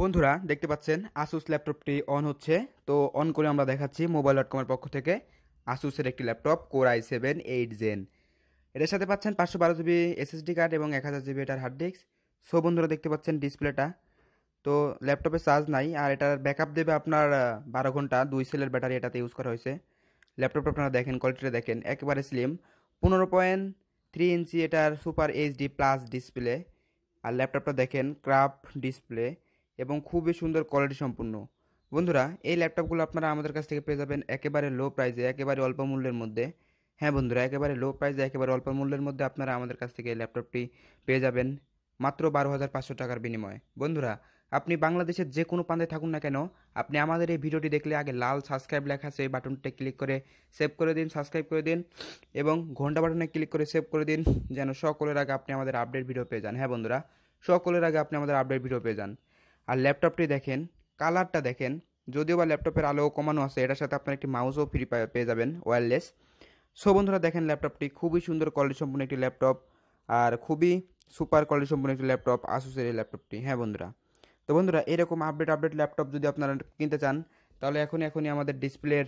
বন্ধুরা দেখতে পাচ্ছেন আসুস ল্যাপটপটি অন হচ্ছে তো অন করে আমরা দেখাচ্ছি মোবাইল ডট কমের পক্ষ থেকে আসুসের একটি laptop core i seven eight gen এটার সাথে পাচ্ছেন পাঁচশো বারো জিবি এসএসডি কার্ড এবং এক হাজার জিবি এটার হার্ড ডিস্ক সো বন্ধুরা দেখতে পাচ্ছেন ডিসপ্লেটা তো ল্যাপটপে চার্জ নাই আর এটার ব্যাকআপ দেবে আপনার বারো ঘন্টা দুই সেলের ব্যাটারি এটাতে ইউজ করা হয়েছে ল্যাপটপটা আপনারা দেখেন কোয়ালিটিটা দেখেন একেবারে স্লিম পনেরো পয়েন্ট থ্রি ইঞ্চি এটার সুপার এইচডি প্লাস ডিসপ্লে আর ল্যাপটপটা দেখেন ক্রাফট ডিসপ্লে এবং খুবই সুন্দর কোয়ালিটি সম্পূর্ণ বন্ধুরা এই ল্যাপটপগুলো আপনারা আমাদের কাছ থেকে পেয়ে যাবেন একেবারে লো প্রাইসে একেবারে অল্প মূল্যের মধ্যে হ্যাঁ বন্ধুরা একেবারে লো প্রাইসে একেবারে অল্প মূল্যের মধ্যে আপনারা আমাদের কাছ থেকে এই ল্যাপটপটি পেয়ে যাবেন মাত্র বারো হাজার পাঁচশো টাকার বিনিময়ে বন্ধুরা আপনি বাংলাদেশের যে কোনো প্রান্তে থাকুন না কেন আপনি আমাদের এই ভিডিওটি দেখলে আগে লাল সাবস্ক্রাইব লেখা আছে এই বাটনটা ক্লিক করে সেভ করে দিন সাবস্ক্রাইব করে দিন এবং ঘন্টা বাটনে ক্লিক করে সেভ করে দিন যেন সকলের আগে আপনি আমাদের আপডেট ভিডিও পেয়ে যান হ্যাঁ বন্ধুরা সকলের আগে আপনি আমাদের আপডেট ভিডিও পেয়ে যান আর ল্যাপটপটি দেখেন কালারটা দেখেন যদিও বা ল্যাপটপের আলো কমানো আছে এটার সাথে আপনার একটি মাউসও ফ্রি পেয়ে যাবেন ওয়্যারলেস সো বন্ধুরা দেখেন ল্যাপটপটি খুবই সুন্দর কোয়ালিটি সম্পূর্ণ একটি ল্যাপটপ আর খুবই সুপার কোয়ালিটি সম্পূর্ণ একটি ল্যাপটপ আসুসের এই ল্যাপটপটি হ্যাঁ বন্ধুরা তো বন্ধুরা এরকম আপডেট আপডেট ল্যাপটপ যদি আপনারা কিনতে চান তাহলে এখনই এখনই আমাদের ডিসপ্লের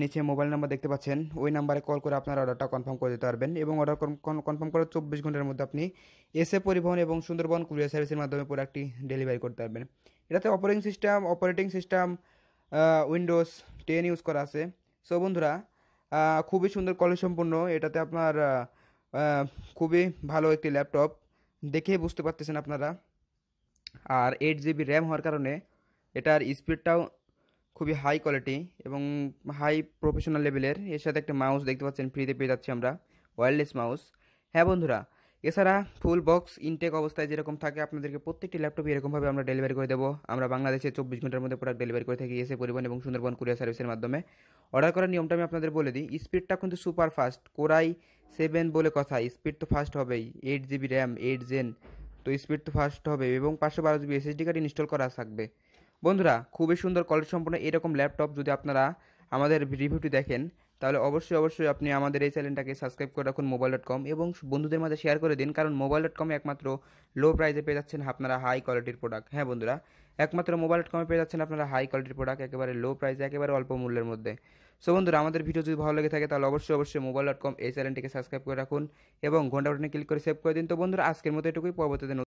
নিচে মোবাইল নাম্বার দেখতে পাচ্ছেন ওই নাম্বারে কল করে আপনার অর্ডারটা কনফার্ম করে দিতে পারবেন এবং অর্ডার কনফার্ম করার চব্বিশ ঘন্টার মধ্যে আপনি এসে পরিবহন এবং সুন্দরবন কুরিয়ার সার্ভিসের মাধ্যমে প্রোডাক্টটি ডেলিভারি করতে পারবেন এটাতে operating system operating system Windows ten use করা আছে সো বন্ধুরা খুবই সুন্দর কলেজ সম্পূর্ণ এটাতে আপনার খুবই ভালো একটি ল্যাপটপ দেখে বুঝতে পারতেছেন আপনারা আর এইট জিবি র্যাম হওয়ার কারণে এটার স্পিডটাও খুবই হাই কোয়ালিটি এবং হাই প্রফেশনাল লেভেলের এর সাথে একটা মাউস দেখতে পাচ্ছেন ফ্রিতে পেয়ে যাচ্ছি আমরা ওয়্যারলেস মাউস হ্যাঁ বন্ধুরা এছাড়া ফুল বক্স ইনটেক অবস্থায় যেরকম থাকে আপনাদেরকে প্রত্যেকটি ল্যাপটপ এরকমভাবে আমরা ডেলিভারি করে দেবো আমরা বাংলাদেশে চব্বিশ ঘন্টার মধ্যে প্রোডাক্ট ডেলিভারি করে থাকি এসে পরিবহন এবং সুন্দরবন কুরিয়ার সার্ভিসের মাধ্যমে অর্ডার করার নিয়মটা আমি আপনাদের বলে দিই স্পিডটা কিন্তু সুপার ফাস্ট কোরাই সেভেন বলে কথা স্পিড তো ফাস্ট হবেই eight GB RAM eight gen তো স্পিড তো ফাস্ট হবে এবং পাঁচশো বারো জিবি এসএসডি কার্ড ইনস্টল করা থাকবে বন্ধুরা খুবই সুন্দর কোয়ালিটি সম্পন্ন এরকম ল্যাপটপ যদি আপনারা আমাদের রিভিউটি দেখেন তাহলে অবশ্যই অবশ্যই আপনি আমাদের এই চ্যানেলটাকে সাবস্ক্রাইব করে রাখুন মোবাইল ডট কম এবং বন্ধুদের মাঝে শেয়ার করে দিন কারণ মোবাইল ডট কমে একমাত্র লো প্রাইসে পেয়ে যাচ্ছেন আপনারা হাই কোয়ালিটির প্রোডাক্ট হ্যাঁ বন্ধুরা একমাত্র মোবাইল ডট কমে পেয়ে যাচ্ছেন আপনারা হাই কোয়ালিটির প্রোডাক্ট একেবারে লো প্রাইসে একেবারে অল্প মূল্যের মধ্যে সো বন্ধুরা আমাদের ভিডিও যদি ভালো লেগে থাকে তাহলে অবশ্যই অবশ্যই মোবাইল ডট কম এই চ্যানেলটিকে সাবস্ক্রাইব করে রাখুন এবং ঘন্টা বাটনে ক্লিক করে সেভ করে দিন তো বন্ধুরা আজকের মতো এটুকুই পরবর্তীতে